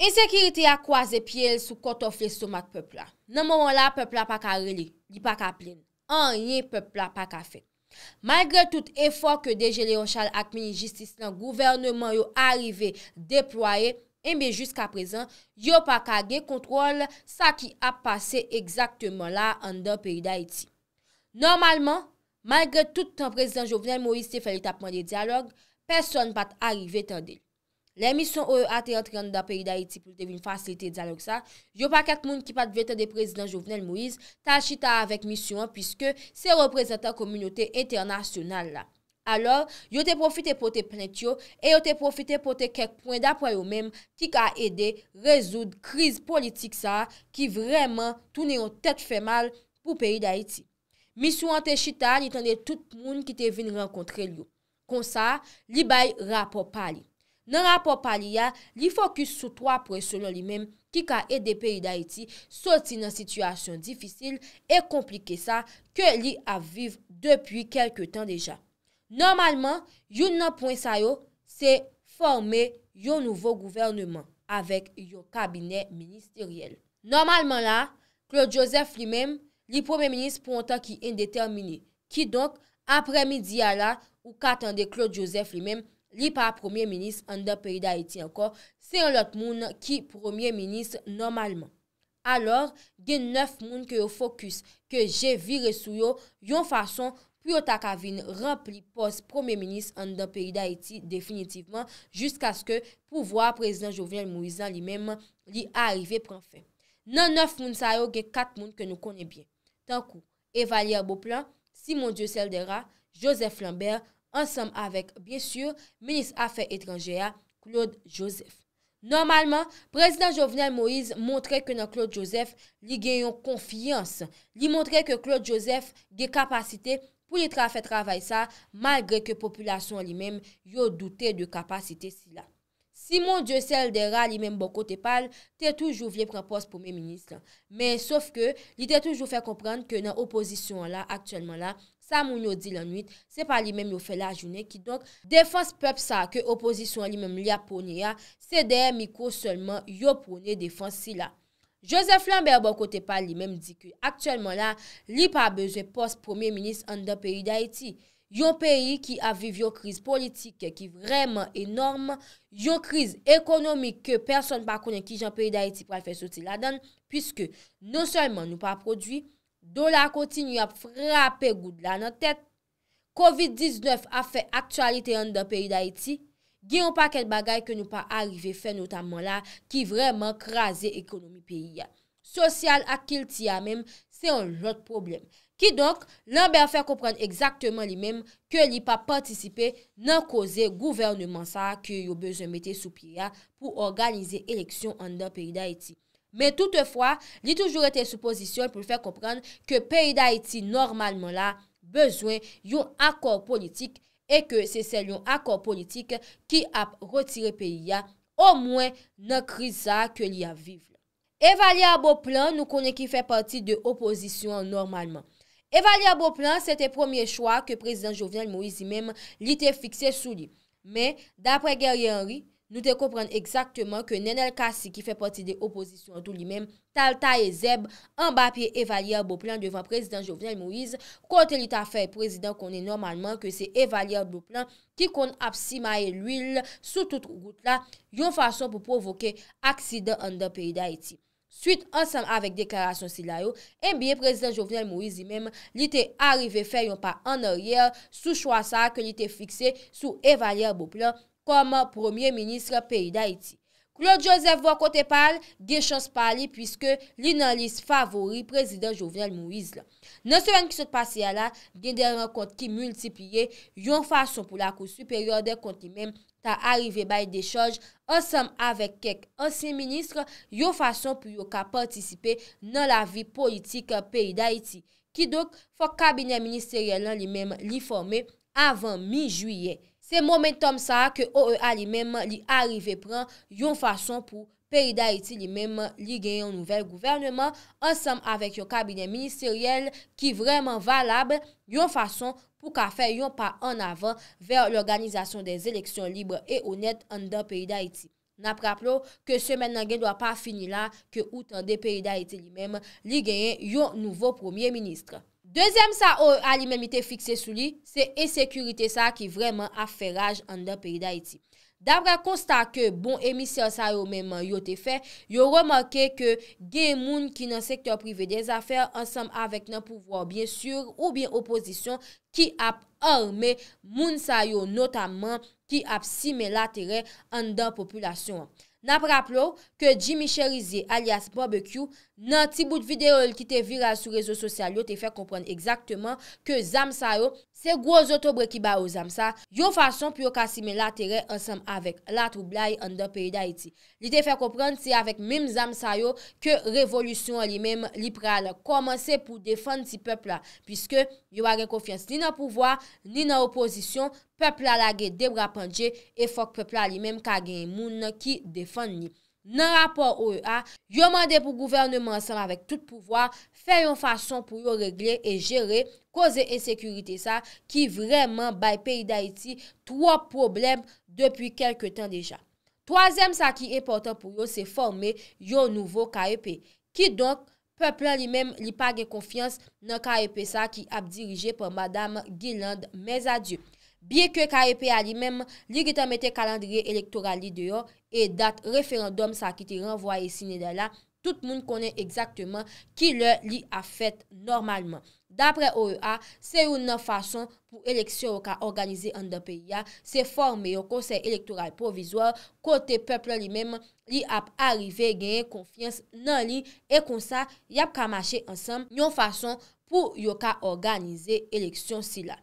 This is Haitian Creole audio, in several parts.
Ensekirite ya kwaze pye el sou koto fle somak pepla. Nan moun la pepla pa ka rele, di pa ka plen. Anye pepla pa ka fe. Malgre tout efor ke deje le ronchal akmini jistis nan gouvernement yo arive depwaye, embe eh jusqu aprezen, yo pa kage kontrol sa ki ap pase exaktman la an den peri da eti. Normalman, malgre tout tan prezident Jovenel Moïse fè li tapman de diyalog, person bat arive tendel. Euh, le misyon ou a te atrean da peyi da Haiti pou te vin fasilite dza lòk sa, yo pa ket moun ki pat vete de prezident Jovenel Moïse, ta chita avèk misyon pwiske se reprezentan komunyote internasyonal la. Alò, yo te profite pou te plent yo, e yo te profite pou te kek pwènd apwa yo mèm ki ka ede rezoud kriz politik sa ki vreman toune yon tèt fè mal pou peyi da Haiti. Misyon an te chita li tande tout moun ki te vin renkontre li yo. Kon sa, li bay rapopali. Nan rapor pali ya, li fokus sou to apre selon li menm ki ka e de peyi da iti soti nan sitwasyon difisil e komplike sa ke li aviv depi kelke tan deja. Normalman, yon nan pwen sayo se forme yon nouvo gouvernman avek yon kabine ministeriel. Normalman la, Claude Joseph li menm, li pwemè minis pou anta ki indetermine, ki donk apre midi ya la ou katande Claude Joseph li menm, li pa premier menis an de peyi da iti anko, se an lot moun ki premier menis normalman. Alors, gen neuf moun ke yo fokus, ke je vi resuyo, yon fason Puyotaka Vin rempli pos premier menis an de peyi da iti definitivman, jisk aske pou vwa prezident Jovian Mouizan li menman li a arrive pran fe. Nan neuf moun sayo, gen kat moun ke nou kone bien. Tan kou, Evalia Boplant, Simon Diosseldera, Joseph Lambert, Ansem avèk, biensyur, menis afè etranjèya Claude Joseph. Normalman, prezident Jovenel Moïse montre ke nan Claude Joseph li genyon konfiyans. Li montre ke Claude Joseph gen kapasite pou li trafè travè sa malgre ke populasyon li men yo doutè de kapasite sila. Simon Djoseldera li men Boko Tepal te toujou vye pran pos pomey minis la. Men sof ke li te toujou fè kompran ke nan oposisyon la aktyelman la, sa moun yo di lan 8, se pa li men yo fè la jounen ki donk defans pep sa ke oposisyon li men li apone ya, se dey miko solman yo pone defans si la. Joseph Lambert Boko Tepal li men di ki aktyelman la, li pa beze pos pomey minis an da peri da eti. Yon peyi ki aviv yon kriz politik ki vreman enorm, yon kriz ekonomik ke person pa konen ki jan peyi da iti prefe soti la dan, pwiske non seyman nou pa produy, dola konti nou ap frape goud la nan tet, COVID-19 ap fe aktualite yon da peyi da iti, gen yon pa kel bagay ke nou pa arrive fe notaman la ki vreman kreze ekonomi peyi ya. Sosyal akil ti ya menm, se yon jot probleme. Ki donk, nan be a fèr kompren exactement li menm ke li pa patisipe nan koze gouvernement sa ke yo bezon metè sou piya pou organize eleksyon an dan peyi da eti. Men toutefwa, li toujou rete sou pozisyon pou fèr kompren ke peyi da eti normalman la bezwen yon akor politik e ke se sel yon akor politik ki ap rotire peyi ya o mwen nan kriza ke li ya vive. Evali a bo plan nou konen ki fè partit de opozisyon normalman. Evalier Boplant, se te promye chwa ke prezident Jovenel Moïse i menm li te fikse sou li. Men, dapre Gerri Henry, nou te komprenn ekzaktman ke Nenel Kassi ki fe pati de oposisyon an tou li menm, Talta e Zeb, anbapye Evalier Boplant devan prezident Jovenel Moïse, konten li ta fè prezident konen normalman ke se Evalier Boplant ki kon apsima e l'wil sou tout oud la yon fason pou provoke aksida an den peyi da eti. Suite ansan avèk deklarasyon si la yo, mbiye eh prezident Jovenel Mouizi mèm li te arrive fè yon pa an eryer sou chwa sa ke li te fikse sou evalier bou plan kom premier ministre peyi d'Haïti. Plo Joseph Vokote pal, gen chans pali pwiske li nan lis favori prezident Jovenel Mouiz la. Nan se ven ki sot pasi ala, gen den rekont ki multipliye yon fason pou la kou superior de konti men ta arrive bay de chanj ansam avek kek ansin ministre yon fason pou yo ka partisipe nan la vi politik peyi da iti. Ki dok fok kabine ministeri elan li men li fome avan mi juye. Se momen tom sa ke OEA li mem li arrive pran yon fason pou peyi da iti li mem li gen yon nouvel gouvernement ansam avek yon kabine ministeriel ki vreman valab yon fason pou ka fè yon pa an avan ver l'organizasyon des eleksyon libre e onet an dan peyi da iti. Na praplo ke semen nan gen dwa pa fini la ke outan de peyi da iti li mem li gen yon nouvo premier ministre. Dezyem sa ou oh, alimemite fikse sou li, se esekurite sa ki vreman aferaj an den peri da iti. Dabra konsta ke bon emisyon sa yo menman yote fe, yo remanke ke gen moun ki nan sektor prive de zafere ansam avek nan pouvoir bien sur ou bien oposisyon ki ap orme moun sa yo notaman ki ap simelateren an den populasyon an. Napraplo ke Jimmy Cherize alias Bob Q nan ti bout videol ki te vira sou rezo sosyal yo te fe komprenn ekzaktman ke zam sa yo. Se gwo zotobre ki ba ou zamsa, yo fason pi yo kasi men la tere ansam avek la troublai an da peyi da iti. Li te fe kopran ti avek mim zamsa yo ke revolusyon li men li pral komanse pou defan ti pepla. Piske yo a gen kofyans li nan pouvoa, li nan opozisyon, pepla la ge debra panje e fok pepla li men kage moun ki defan ni. Nan rapor OEA, yo mande pou gouvernement san avèk tout pouvoar, fè yon fason pou yo regle e jere, koze e sekurite sa ki vreman bay peyi d'Aiti, 3 problem depi kelke tan deja. Troazem sa ki e portan pou yo se forme yon nouvo KEP, ki donk peplan li mem li page konfians nan KEP sa ki ap dirije pou Madame Guilande Mezadieu. Biye ke ka epe a li mem, li geta mette kalandriye elektoral li deyo e dat referandom sa ki te renvoye sine de la, tout moun konen egzakteman ki le li a fet normalman. Dapre OEA, se ou nan fason pou eleksyon yo ka organize an de peya, se forme yo konsey elektoral provizor, kote peple li mem li ap arrive genye konfians nan li e konsa li ap kamache ansam nyon fason pou yo ka organize eleksyon sila.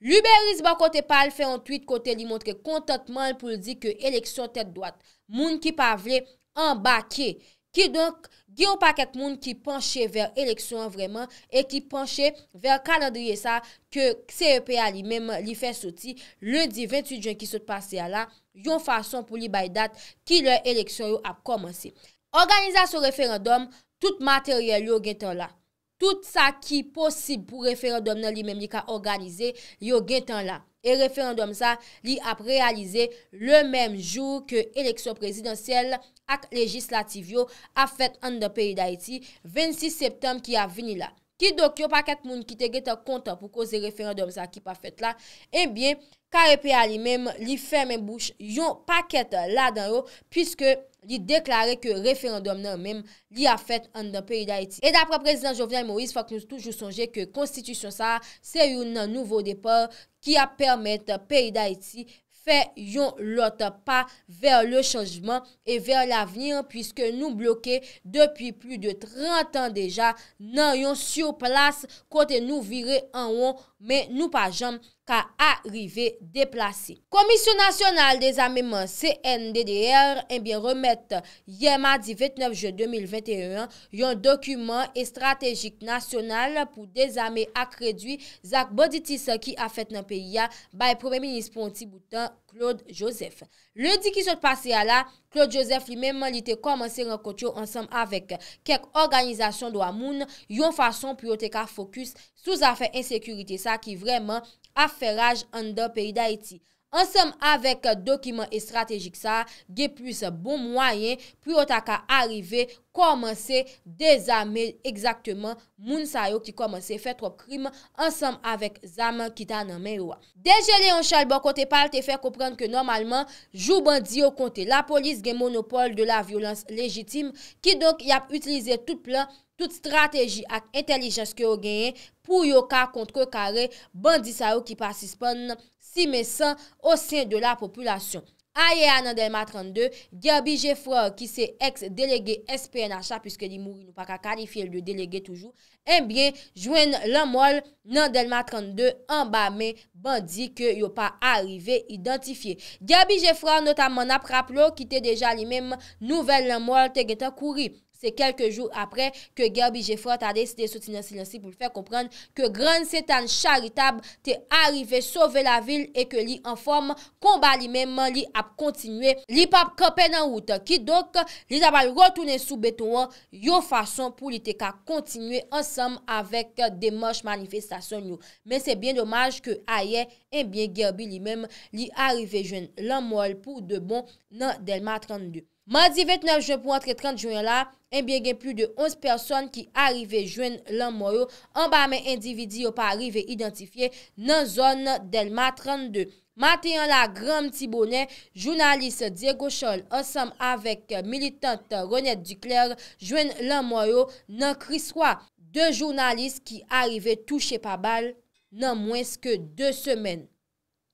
L'Uberis ba bon kote pal fè an tweet kote li montre kontatman pou li di ke eleksyon tèt doat. Moun ki pa vle an bakye. Ki donk, gen ou pakèt moun ki penche ver eleksyon vreman e ki penche ver kalandriye sa ke CEPA li menm li fè soti. Lundi 28 jan ki sot passe ala, yon fason pou li baydat ki lè eleksyon yo ap komanse. Organizasyon referandom, tout materyèl yo gen ton la. Tout sa ki posib pou referandom nan li menm li ka organize yo gen tan la. E referandom sa li ap realize le menm jou ke eleksyon prezidentsel ak legislativ yo a fet an de peyi da eti 26 septem ki a vini la. Ki dok yon paket moun ki te get kontan pou koze referendom sa ki pa fet la, ebyen, eh karepe a li menm li fermen bouch yon paket la dan yo, pwiske li deklare ke referendom nan menm li a fet an dan peyi da eti. E dapre prezident Jovian Moïse, fòk nou toujou sonje ke konstitisyon sa, se yon nan nouvo depor ki a permet peyi da eti Fè yon lot pa ver le chanjman e ver l'avenir pwiske nou bloke depi plu de 30 an deja nan yon sou plas kote nou vire an wou men nou pa jom. ka arive deplase. Komisyon nasyonal de zame man CNDDR, enbyen remet yema di 29 je 2021, yon dokumen e stratejik nasyonal pou de zame akredwi zak bodi tisa ki afet nan peyi ya baye problemi nis pon ti boutan Claude Joseph. Le di ki sot pase ya la, Claude Joseph li menman li te komanse renkotyo ansam avek kek organizasyon do amoun yon fason piyote ka fokus sou zafen ensekurite sa ki vreman aferaj an do peyi da eti. Ansem avèk dokiman e stratejik sa, ge plus bon mwayen, pou yo tak a arrive, komanse, de zame, egzakteman moun sa yo ki komanse, fè trok krim, ansam avèk zame ki ta nan men yo a. Deje le yon chal bon kote pal, te fè komprende ke normalman, jou bandi yo konte la polis gen monopole de la violans lejitim, ki donk yap utilize tout plan, tout strateji ak entelijenske yo genye, pou yo ka kontre kare, bandi sa yo ki pasispan nan, Sime san osyen de la populasyon. Aye a nan Delma 32, Gaby Giffroy ki se ex-delege SPNH, puisque li mouri nou pa ka kalifiye l delege toujou, enbyen eh jwen l anmol nan Delma 32 anba me bandi ke yo pa arive identifiye. Gaby Giffroy notam man ap rap lo ki te deja li mem nouvel anmol te geta kouri. Se kelke jou apre ke Gerbi Jefrat a desite soti nan silansi pou l fè kompran ke gran setan charitab te arive sove la vil e ke li an form komba li menman li ap kontinue li pap kope nan wout. Ki dok li tabal rotounen soubetouan yo fason pou eh li te ka kontinue ansam avèk de mòche manifestasyon nou. Men se bien domaj ke aye en bien Gerbi li menman li arive jwen lanmol pou de bon nan Delma 32. Madi 29 jenpou antre 30 jwen la, enbyen gen plus de 11 person ki arrive jwen lan mwayo, an ba men individi yo pa arrive identifiye nan zon del ma 32. Mate yon la gran mti bonen, jounalist Diego Chol ansam avek militant Ronette Ducler jwen lan mwayo nan kriswa. De jounalist ki arrive touche pa bal nan mwens ke 2 semen.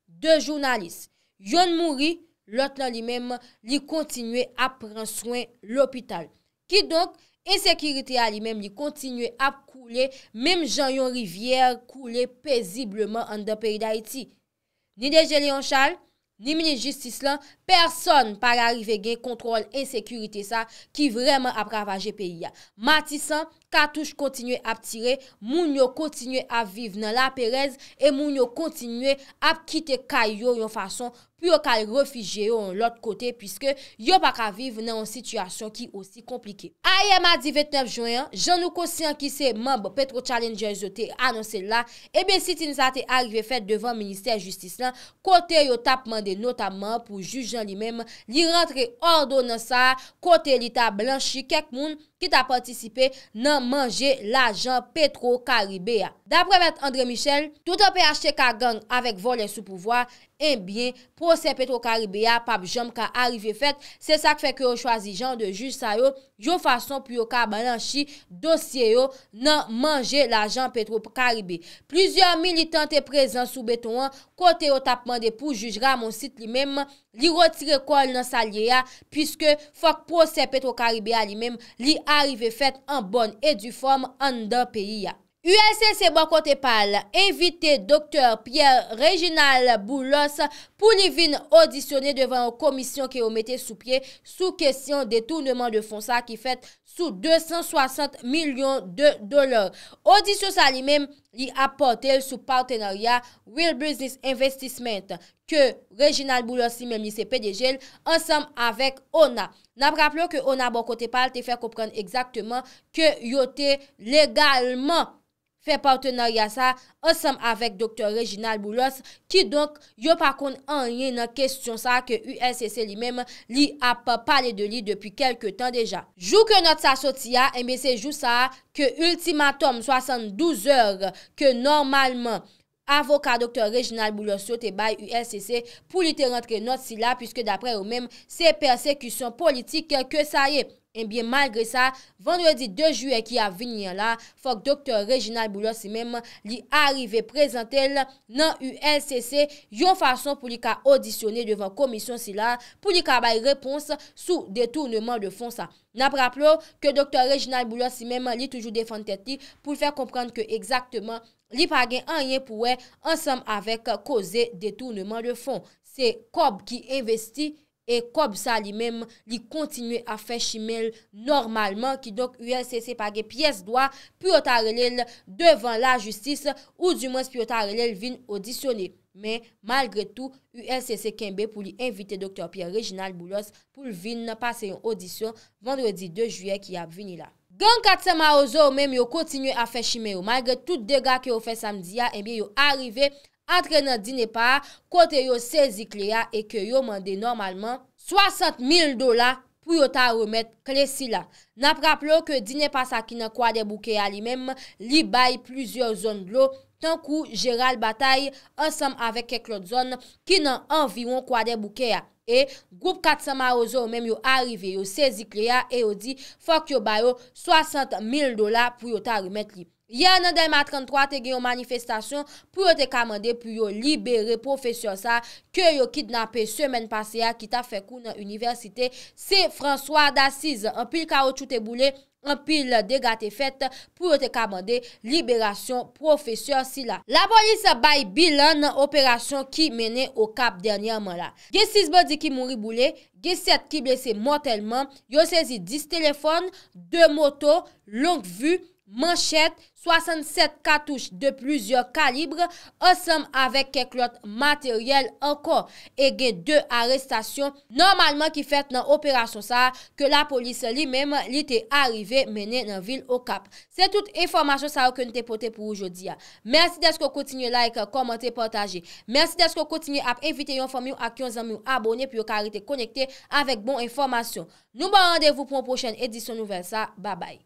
De jounalist, yon mwori, lot lan li menm li kontinwe ap pran swen l'opital. Ki donk, insekirite a li menm li kontinwe ap koule, menm jan yon rivyer koule pezibleman an da peri da iti. Ni deje li an chal, ni mini-justis lan, person pa la rive gen kontrol insekirite sa, ki vremen ap ravaje peri ya. Matisan, Katouche kontinye ap tire, moun yo kontinye ap vive nan la perez e moun yo kontinye ap kite kay yo yon fason pou yo kal refije yo an lot kote pwiske yo pa ka vive nan yon situasyon ki osi komplike. A ye ma 19 Jouyen, jan nou konsyen ki se mamb Petro Challenger yo te anonsen la, ebe si ti nou sa te arrive fet devan Ministèr Justice lan, kote yo tap mande notaman pou jujan li mem, li rentre ordo nan sa kote li ta blanchi kek moun da patisipe nan manje la jan Petro-Karibéa. Da premet Andre Michel, tout an pe achete ka gang avek volen sou pouvoi Enbyen, eh proses Petro-Karibé a pap jom ka arrive fet, se sak feke yo chwazi jan de juj sa yo, yo fason pi yo ka bananshi dosye yo nan manje la jan Petro-Karibé. Plizyon militante prezen soubeton an, kote yo tapman de pou juj ra moun sit li mem, li rotire kol nan salye ya, pwiske fok proses Petro-Karibé a li mem, li arrive fet an bon e du form an dan peyi ya. U.S.S.C. E Boko Tepal invite Dr. Pierre Reginald Boulos pou li vin auditionne devan komisyon ki ou mette sou pie sou kesyon detournement de fon sa ki fet sou 260 milyon de dolar. Audisyon sa li mem li apote sou partenariya Real Business Investment ke Reginald Boulos si mem li se pedejel ansam avek ONA. Fè partenaryasa osam avèk doktor Reginald Boulos ki donk yo pa kon an yè nan kestyon sa ke ULCC li mèm li ap pale de li depi kelke tan deja. Jou ke not sa sot ya, MEC eh jou sa ke ultimatom 72 or ke normalman avoka doktor Reginald Boulos sote bay ULCC pou li te rentre not si la pwiske dapre ou mèm se persekwisyon politik ke sa ye. Enbyen eh malgre sa, vendredi 2 juwe ki a vinyan la, fok Dr. Reginald Boulos si menman li arive prezentel nan UNCC yon fason pou li ka audisyone devan komisyon si la pou li ka bay repons sou detournement de fon sa. Na praplo ke Dr. Reginald Boulos si menman li toujou defante teti pou fè komprende ke eksaktman li pagen anyen pouwe ansam avek koze detournement de fon. Se kob ki investi yon. E kob sa li mem li kontinue a fe chimel normalman ki dok ULCC page piyes doa pi otarelel devan la justis ou di mons pi otarelel vin odisyone. Men malgre tou, ULCC kembe pou li invite Dr. Pierre Reginald Boulos pou vin pase yon odisyon vendredi 2 juye ki ap vini la. Gan kat sema ozo ou men yo kontinue a fe chimel ou malgre tout de ga ki ou fe samdia e mi yo arive. Antre nan dine pa, kote yo sezi kle ya e ke yo mande normalman 60.000 dola pou yo ta remet kle si la. Na praplo ke dine pa sa ki nan kwa de bouke ya li menm, li bayi pluzior zon lo, tankou jeral batay ansam avek kek lot zon ki nan anviron kwa de bouke ya. E, goup katsama yo zo menm yo arive yo sezi kle ya e yo di fok yo bayo 60.000 dola pou yo ta remet li. Yen nan DMA 33 te gen yon manifestasyon pou yo te kamande pou yo libere profesyon sa Ke yo kit nape semen pase ya ki ta fekou nan universite Se François Dacis, anpil ka ou choute boule, anpil degate fet pou yo te kamande Liberasyon profesyon si la La polis bay bilan nan operasyon ki mene o kap denyaman la Ge 6 bodi ki mouri boule, ge 7 ki blese mortalman Yo sezi 10 telefon, 2 moto, long vu manchette, 67 katouche de plusieurs calibres ensem avek keklot materyel ankon e gen 2 arestasyon. Normalman ki fet nan operasyon sa ke la polis li menm li te arrive menen nan vil o kap. Se tout informasyon sa akon te pote pou oujodi ya. Mersi desko koutinye like, komente, portaje. Mersi desko koutinye ap evite yon famyon ak yon zamyon abone pi yo karite konekte avek bon informasyon. Nouman randevou pou an pou chen edisyon nouvel sa. Babay.